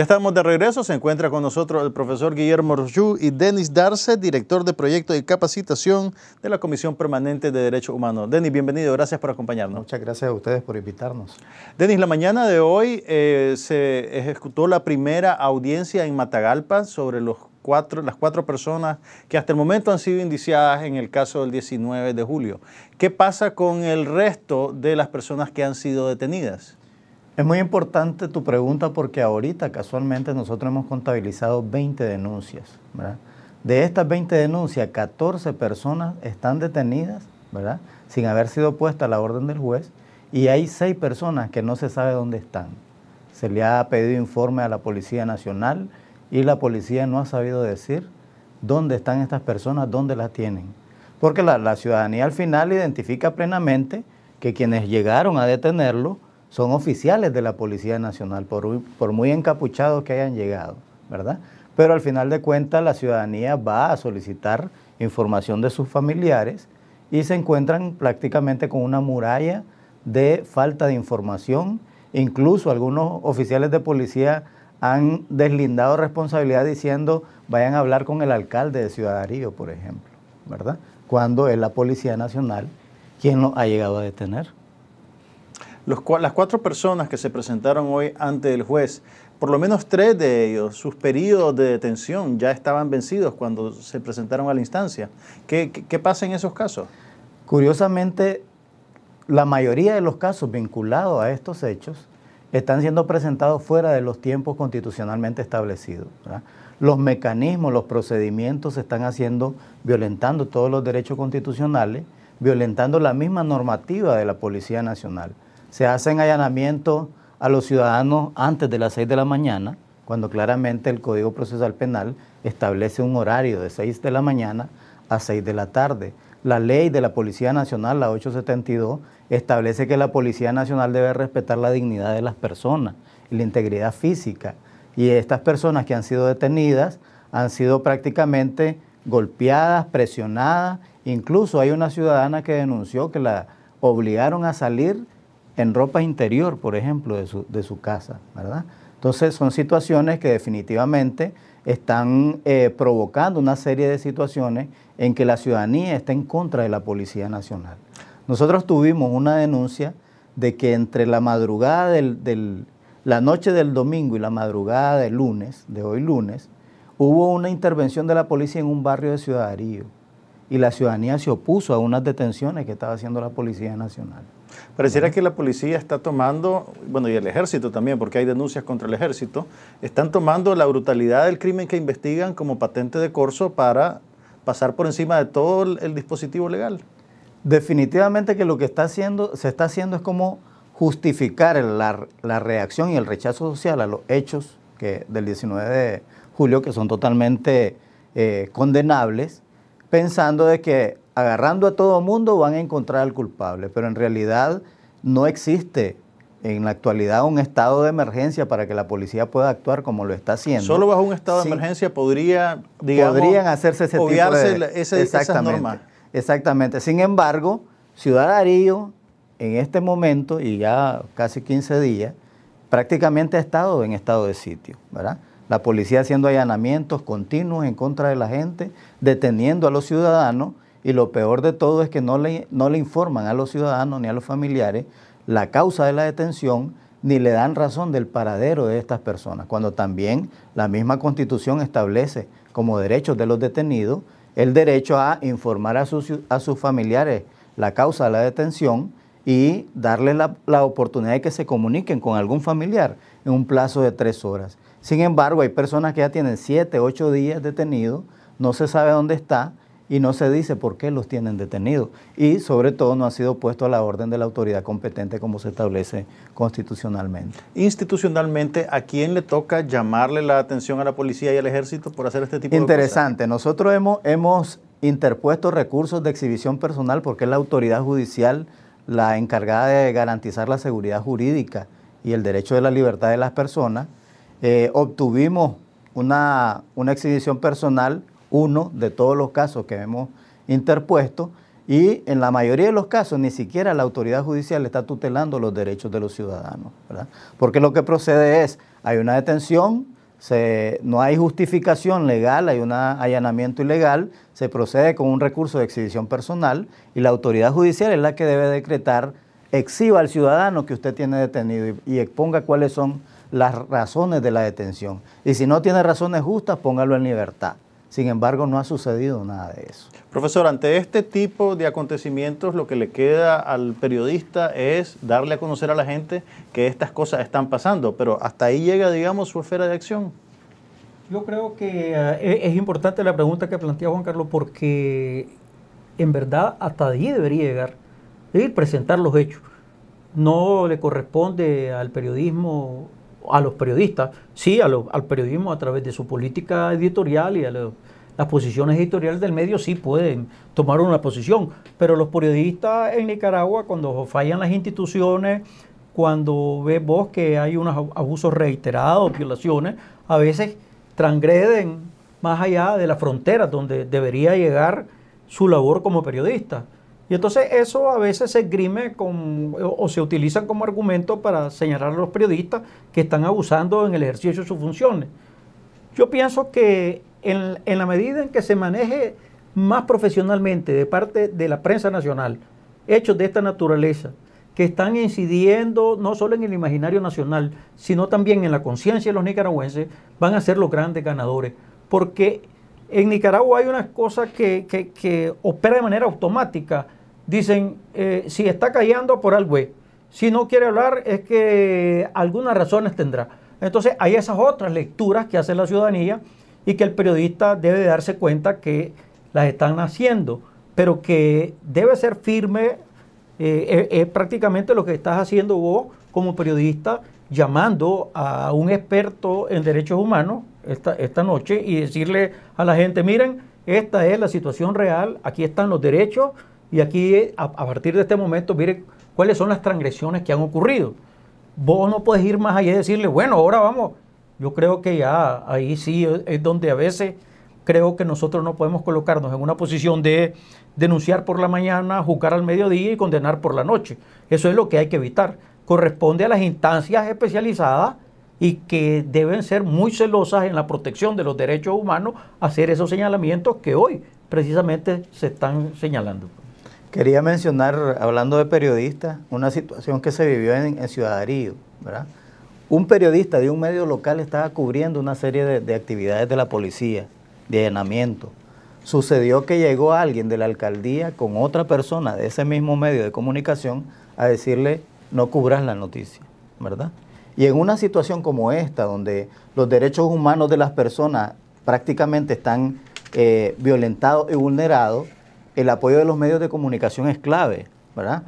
Ya estamos de regreso, se encuentra con nosotros el profesor Guillermo Rochú y Denis Darce, director de proyecto de capacitación de la Comisión Permanente de Derechos Humanos. Denis, bienvenido, gracias por acompañarnos. Muchas gracias a ustedes por invitarnos. Denis, la mañana de hoy eh, se ejecutó la primera audiencia en Matagalpa sobre los cuatro, las cuatro personas que hasta el momento han sido indiciadas en el caso del 19 de julio. ¿Qué pasa con el resto de las personas que han sido detenidas? Es muy importante tu pregunta porque ahorita casualmente nosotros hemos contabilizado 20 denuncias. De estas 20 denuncias, 14 personas están detenidas, ¿verdad? sin haber sido puesta a la orden del juez, y hay 6 personas que no se sabe dónde están. Se le ha pedido informe a la Policía Nacional y la policía no ha sabido decir dónde están estas personas, dónde las tienen. Porque la, la ciudadanía al final identifica plenamente que quienes llegaron a detenerlo, son oficiales de la Policía Nacional, por, muy encapuchados que hayan llegado, ¿verdad? Pero al final de cuentas la ciudadanía va a solicitar información de sus familiares y se encuentran prácticamente con una muralla de falta de información. Incluso algunos oficiales de policía han deslindado responsabilidad diciendo vayan a hablar con el alcalde de Ciudad por ejemplo, ¿verdad? Cuando es la Policía Nacional quien lo ha llegado a detener las cuatro personas que se presentaron hoy ante el juez, por lo menos tres de ellos, sus periodos de detención ya estaban vencidos cuando se presentaron a la instancia. ¿Qué, pasa en esos casos? Curiosamente, la mayoría de los casos vinculados a estos hechos están siendo presentados fuera de los tiempos constitucionalmente establecidos. Los mecanismos, los procedimientos se están haciendo violentando todos los derechos constitucionales, violentando la misma normativa de la Policía Nacional se hacen allanamientos a los ciudadanos antes de las 6 de la mañana, cuando claramente el Código Procesal Penal establece un horario de 6 de la mañana a 6 de la tarde. La ley de la Policía Nacional, la 872, establece que la Policía Nacional debe respetar la dignidad de las personas la integridad física. Y estas personas que han sido detenidas han sido prácticamente golpeadas, presionadas. Incluso hay una ciudadana que denunció que la obligaron a salir en ropa interior, por ejemplo, de su, casa, ¿verdad? Entonces son situaciones que definitivamente están eh, provocando una serie de situaciones en que la ciudadanía está en contra de la Policía Nacional. Nosotros tuvimos una denuncia de que entre la madrugada del, la noche del domingo y la madrugada del lunes, de hoy lunes, hubo una intervención de la policía en un barrio de Ciudadarío y la ciudadanía se opuso a unas detenciones que estaba haciendo la Policía Nacional. Pareciera que la policía está tomando, bueno, y el ejército también, porque hay denuncias contra el ejército, están tomando la brutalidad del crimen que investigan como patente de corso para pasar por encima de todo el dispositivo legal. Definitivamente que lo que está haciendo, se está haciendo es como justificar la, reacción y el rechazo social a los hechos que, del 19 de julio, que son totalmente eh, condenables, pensando de que agarrando a todo mundo van a encontrar al culpable, pero en realidad no existe en la actualidad un estado de emergencia para que la policía pueda actuar como lo está haciendo. Solo bajo un estado de emergencia podría, podrían hacerse ese tipo de, exactamente, Exactamente. Sin embargo, Ciudad Darío en este momento y ya casi 15 días prácticamente ha estado en estado de sitio, ¿verdad? La policía haciendo allanamientos continuos en contra de la gente, deteniendo a los ciudadanos y lo peor de todo es que no le, informan a los ciudadanos ni a los familiares la causa de la detención ni le dan razón del paradero de estas personas, cuando también la misma constitución establece como derechos de los detenidos el derecho a informar a sus, familiares la causa de la detención y darle la, la, oportunidad de que se comuniquen con algún familiar en un plazo de tres horas. Sin embargo, hay personas que ya tienen siete, ocho días detenidos, no se sabe dónde está y no se dice por qué los tienen detenidos. Y sobre todo no ha sido puesto a la orden de la autoridad competente como se establece constitucionalmente. Institucionalmente, ¿a quién le toca llamarle la atención a la policía y al ejército por hacer este tipo de cosas? Interesante, nosotros hemos, hemos interpuesto recursos de exhibición personal porque es la autoridad judicial la encargada de garantizar la seguridad jurídica y el derecho de la libertad de las personas. Eh, obtuvimos una, una exhibición personal uno de todos los casos que hemos interpuesto y en la mayoría de los casos ni siquiera la autoridad judicial está tutelando los derechos de los ciudadanos, Porque lo que procede es, hay una detención, no hay justificación legal, hay un allanamiento ilegal, se procede con un recurso de exhibición personal y la autoridad judicial es la que debe decretar, exhiba al ciudadano que usted tiene detenido y exponga cuáles son las razones de la detención. Y si no tiene razones justas, póngalo en libertad. Sin embargo, no ha sucedido nada de eso. Profesor, ante este tipo de acontecimientos, lo que le queda al periodista es darle a conocer a la gente que estas cosas están pasando, pero hasta ahí llega, digamos, su esfera de acción. Yo creo que eh, e-, es importante la pregunta que plantea Juan Carlos porque en verdad hasta allí debería llegar y presentar los hechos. No le corresponde al periodismo a los periodistas, sí, al periodismo a través de su política editorial y a las posiciones editoriales del medio sí pueden tomar una posición, pero los periodistas en Nicaragua cuando fallan las instituciones, cuando ves vos que hay unos abusos reiterados, violaciones, a veces transgreden más allá de la frontera donde debería llegar su labor como periodista. Y entonces eso a veces se esgrime con, o se utilizan como argumento para señalar a los periodistas que están abusando en el ejercicio de sus funciones. Yo pienso que en, la medida en que se maneje más profesionalmente de parte de la prensa nacional hechos de esta naturaleza, que están incidiendo no solo en el imaginario nacional, sino también en la conciencia de los nicaragüenses, van a ser los grandes ganadores. Porque en Nicaragua hay unas cosas que, que, que opera de manera automática Dicen, eh, si está callando por algo, si no quiere hablar es que algunas razones tendrá. Entonces hay esas otras lecturas que hace la ciudadanía y que el periodista debe darse cuenta que las están haciendo, pero que debe ser firme. es, eh, eh, prácticamente lo que estás haciendo vos como periodista, llamando a un experto en derechos humanos esta, esta noche y decirle a la gente, miren, esta es la situación real, aquí están los derechos, y aquí, a, partir de este momento, mire cuáles son las transgresiones que han ocurrido. Vos no puedes ir más allá y decirle, bueno, ahora vamos. Yo creo que ya ahí sí es donde a veces creo que nosotros no podemos colocarnos en una posición de denunciar por la mañana, juzgar al mediodía y condenar por la noche. Eso es lo que hay que evitar. Corresponde a las instancias especializadas y que deben ser muy celosas en la protección de los derechos humanos hacer esos señalamientos que hoy precisamente se están señalando. Quería mencionar, hablando de periodistas, una situación que se vivió en, Ciudadarío, ¿verdad? Un periodista de un medio local estaba cubriendo una serie de, actividades de la policía, de allanamiento. Sucedió que llegó alguien de la alcaldía con otra persona de ese mismo medio de comunicación a decirle no cubras la noticia, ¿verdad? Y en una situación como esta, donde los derechos humanos de las personas prácticamente están eh, violentados y vulnerados, el apoyo de los medios de comunicación es clave, ¿verdad?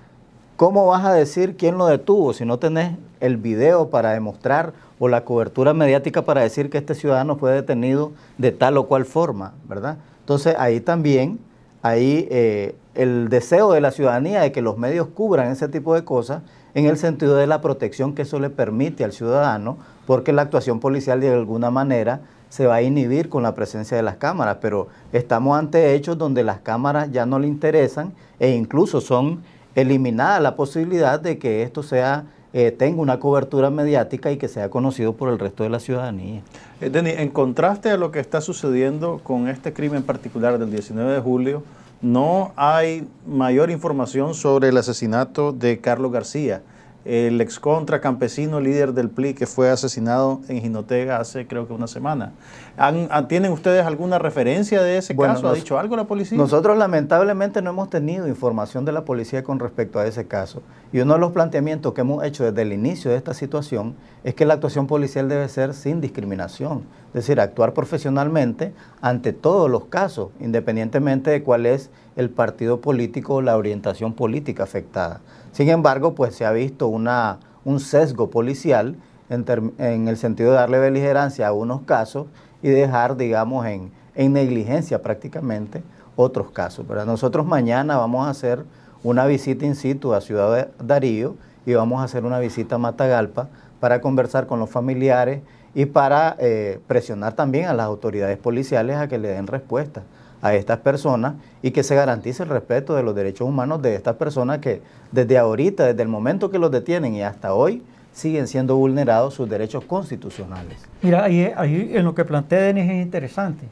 ¿Cómo vas a decir quién lo detuvo si no tenés el video para demostrar o la cobertura mediática para decir que este ciudadano fue detenido de tal o cual forma, ¿verdad? Entonces ahí también, ahí eh, el deseo de la ciudadanía de que los medios cubran ese tipo de cosas en el sentido de la protección que eso le permite al ciudadano, porque la actuación policial de alguna manera se va a inhibir con la presencia de las cámaras, pero estamos ante hechos donde las cámaras ya no le interesan e incluso son eliminadas la posibilidad de que esto sea eh, tenga una cobertura mediática y que sea conocido por el resto de la ciudadanía. Eh, en contraste a lo que está sucediendo con este crimen particular del 19 de julio, no hay mayor información sobre el asesinato de Carlos García el ex contra campesino líder del PLI que fue asesinado en Jinotega hace creo que una semana. Ah, ¿Tienen ustedes alguna referencia de ese caso? ¿Ha dicho algo la policía? Nosotros lamentablemente no hemos tenido información de la policía con respecto a ese caso. Y uno de los planteamientos que hemos hecho desde el inicio de esta situación es que la actuación policial debe ser sin discriminación, es decir, actuar profesionalmente ante todos los casos, independientemente de cuál es el partido político o la orientación política afectada. Sin embargo, pues se ha visto una, un sesgo policial en, el sentido de darle beligerancia a unos casos y dejar, digamos, en, negligencia prácticamente otros casos. Nosotros mañana vamos a hacer una visita in situ a Ciudad de Darío y vamos a hacer una visita a Matagalpa para conversar con los familiares y para eh, presionar también a las autoridades policiales a que le den respuesta a estas personas y que se garantice el respeto de los derechos humanos de estas personas que desde ahorita, desde el momento que los detienen y hasta hoy, siguen siendo vulnerados sus derechos constitucionales. Mira, ahí, ahí en lo que plantea Denis es interesante,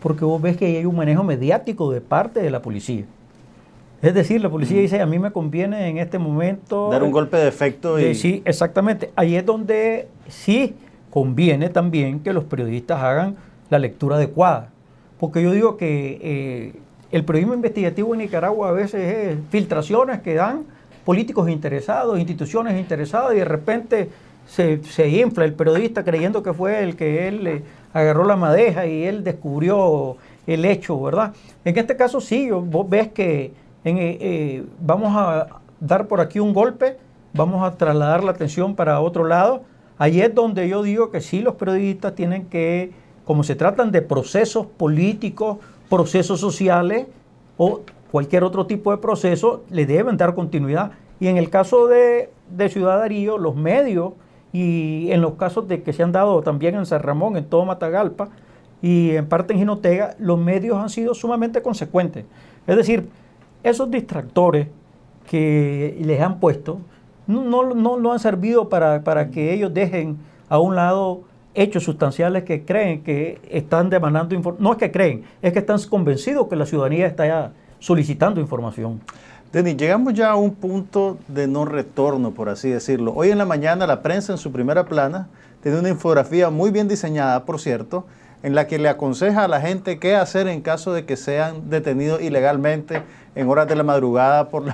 porque vos ves que hay un manejo mediático de parte de la policía. Es decir, la policía mm. dice, a mí me conviene en este momento... Dar un golpe de efecto y... Sí, exactamente. Ahí es donde sí conviene también que los periodistas hagan la lectura adecuada porque yo digo que eh, el periodismo investigativo en Nicaragua a veces es filtraciones que dan políticos interesados, instituciones interesadas y de repente se, infla el periodista creyendo que fue el que él eh, agarró la madeja y él descubrió el hecho, ¿verdad? En este caso sí, vos ves que eh, vamos a dar por aquí un golpe, vamos a trasladar la atención para otro lado. Ahí es donde yo digo que sí los periodistas tienen que como se tratan de procesos políticos, procesos sociales o cualquier otro tipo de proceso, le deben dar continuidad. Y en el caso de, de los medios y en los casos de que se han dado también en San Ramón, en todo Matagalpa y en parte en Ginotega, los medios han sido sumamente consecuentes. Es decir, esos distractores que les han puesto no, no, han servido para, para que ellos dejen a un lado hechos sustanciales que creen que están demandando información. No es que creen, es que están convencidos que la ciudadanía está ya solicitando información. Denis, llegamos ya a un punto de no retorno, por así decirlo. Hoy en la mañana la prensa en su primera plana tiene una infografía muy bien diseñada, por cierto, en la que le aconseja a la gente qué hacer en caso de que sean detenidos ilegalmente en horas de la madrugada por,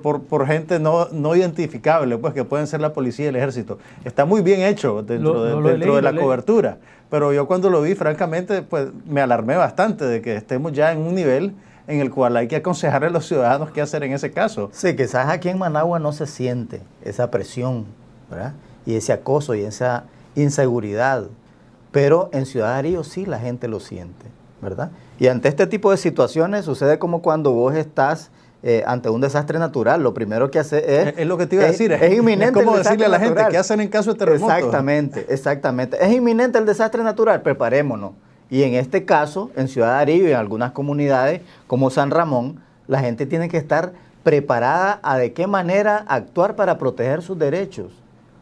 por, gente no, no identificable, pues que pueden ser la policía y el ejército. Está muy bien hecho dentro de, dentro de la cobertura, pero yo cuando lo vi, francamente, pues me alarmé bastante de que estemos ya en un nivel en el cual hay que aconsejarle a los ciudadanos qué hacer en ese caso. Sí, quizás aquí en Managua no se siente esa presión, ¿verdad? Y ese acoso y esa inseguridad pero en Ciudad Arío sí la gente lo siente, ¿verdad? Y ante este tipo de situaciones sucede como cuando vos estás eh, ante un desastre natural, lo primero que hace es... Es, lo que te iba a decir. Es, es inminente. Es como decirle a la gente qué hacen en caso de terremoto. Exactamente, exactamente. Es inminente el desastre natural, preparémonos. Y en este caso, en Ciudad Arío y en algunas comunidades como San Ramón, la gente tiene que estar preparada a de qué manera actuar para proteger sus derechos.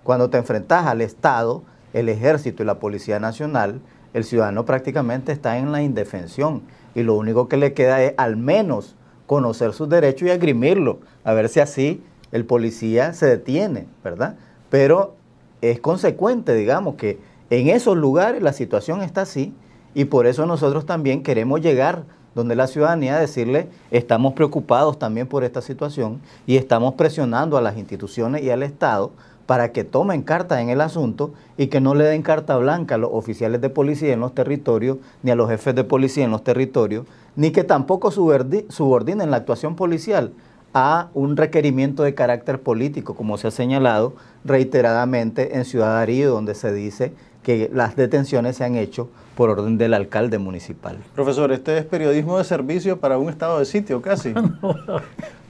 Cuando te enfrentas al Estado, el ejército y la policía nacional, el ciudadano prácticamente está en la indefensión y lo único que le queda es al menos conocer sus derechos y agrimirlo, a ver si así el policía se detiene, ¿verdad? Pero es consecuente, digamos, que en esos lugares la situación está así y por eso nosotros también queremos llegar donde la ciudadanía decirle estamos preocupados también por esta situación y estamos presionando a las instituciones y al Estado para que tomen carta en el asunto y que no le den carta blanca a los oficiales de policía en los territorios, ni a los jefes de policía en los territorios, ni que tampoco subordinen la actuación policial a un requerimiento de carácter político, como se ha señalado reiteradamente en Ciudad Darío, donde se dice que las detenciones se han hecho por orden del alcalde municipal. Profesor, este es periodismo de servicio para un estado de sitio casi.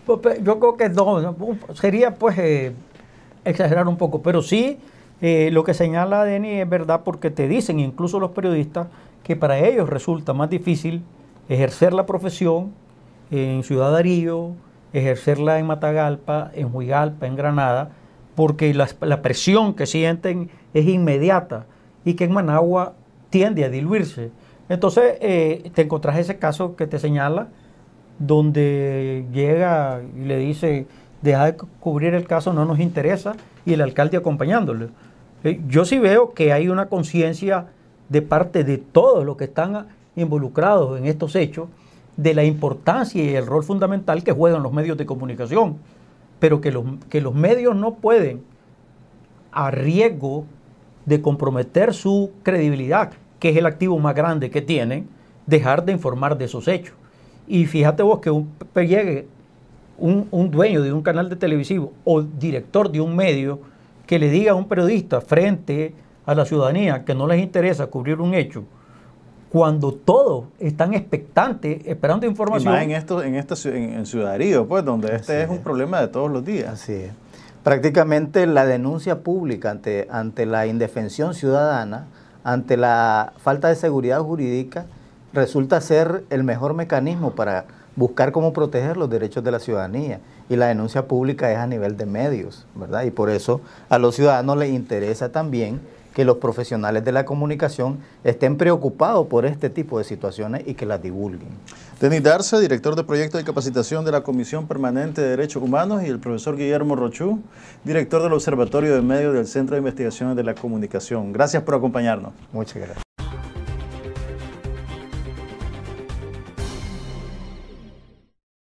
Pues, pues, yo creo que no, sería pues... Eh, exagerar un poco, pero sí eh, lo que señala Denis es verdad porque te dicen, incluso los periodistas, que para ellos resulta más difícil ejercer la profesión en Ciudad Darío, ejercerla en Matagalpa, en Huigalpa, en Granada, porque la, presión que sienten es inmediata y que en Managua tiende a diluirse. Entonces eh, te encontrás ese caso que te señala, donde llega y le dice, deja de cubrir el caso, no nos interesa, y el alcalde acompañándole. Eh, yo sí veo que hay una conciencia de parte de todos los que están involucrados en estos hechos de la importancia y el rol fundamental que juegan los medios de comunicación, pero que los, que los medios no pueden, a riesgo de comprometer su credibilidad, que es el activo más grande que tienen, dejar de informar de esos hechos. Y fíjate vos que un llegue un, un, dueño de un canal de televisivo o director de un medio que le diga a un periodista frente a la ciudadanía que no les interesa cubrir un hecho, cuando todos están expectantes, esperando información. Y en, esto, en, esta en, en Ciudadarío, pues, donde este es, un problema de todos los días. Así es. Prácticamente la denuncia pública ante, ante la indefensión ciudadana, ante la falta de seguridad jurídica, resulta ser el mejor mecanismo para buscar cómo proteger los derechos de la ciudadanía. Y la denuncia pública es a nivel de medios, ¿verdad? Y por eso a los ciudadanos les interesa también que los profesionales de la comunicación estén preocupados por este tipo de situaciones y que las divulguen. Denis Darce, director de Proyecto de capacitación de la Comisión Permanente de Derechos Humanos, y el profesor Guillermo Rochú, director del Observatorio de Medios del Centro de Investigaciones de la Comunicación. Gracias por acompañarnos. Muchas gracias.